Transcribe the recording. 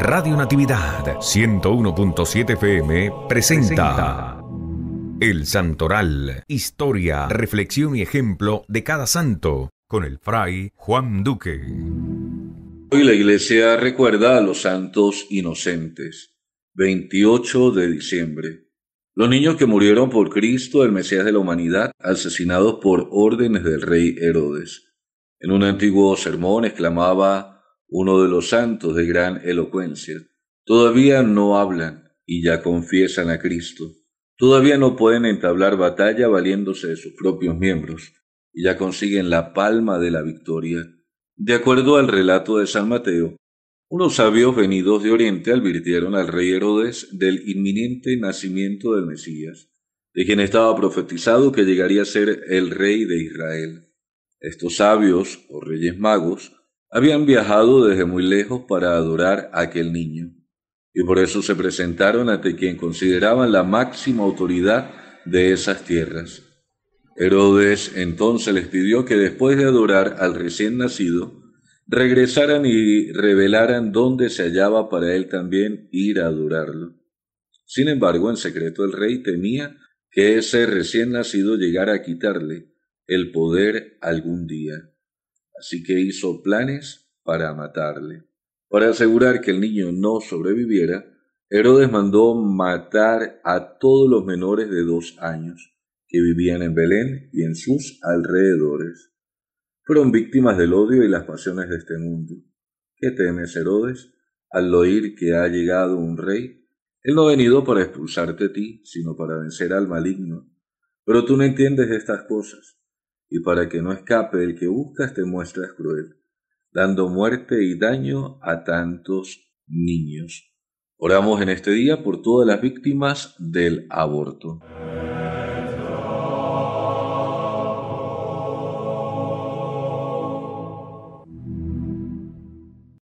Radio Natividad 101.7 FM presenta El Santoral, historia, reflexión y ejemplo de cada santo, con el fray Juan Duque. Hoy la iglesia recuerda a los santos inocentes, 28 de diciembre. Los niños que murieron por Cristo, el Mesías de la humanidad, asesinados por órdenes del rey Herodes. En un antiguo sermón exclamaba, uno de los santos de gran elocuencia, todavía no hablan y ya confiesan a Cristo, todavía no pueden entablar batalla valiéndose de sus propios miembros, y ya consiguen la palma de la victoria. De acuerdo al relato de San Mateo, unos sabios venidos de Oriente advirtieron al rey Herodes del inminente nacimiento del Mesías, de quien estaba profetizado que llegaría a ser el rey de Israel. Estos sabios, o reyes magos, habían viajado desde muy lejos para adorar a aquel niño, y por eso se presentaron ante quien consideraban la máxima autoridad de esas tierras. Herodes entonces les pidió que después de adorar al recién nacido, regresaran y revelaran dónde se hallaba para él también ir a adorarlo. Sin embargo, en secreto el rey temía que ese recién nacido llegara a quitarle el poder algún día así que hizo planes para matarle. Para asegurar que el niño no sobreviviera, Herodes mandó matar a todos los menores de dos años que vivían en Belén y en sus alrededores. Fueron víctimas del odio y las pasiones de este mundo. ¿Qué temes, Herodes, al oír que ha llegado un rey? Él no ha venido para expulsarte a ti, sino para vencer al maligno. Pero tú no entiendes estas cosas y para que no escape el que buscas te muestras cruel, dando muerte y daño a tantos niños. Oramos en este día por todas las víctimas del aborto.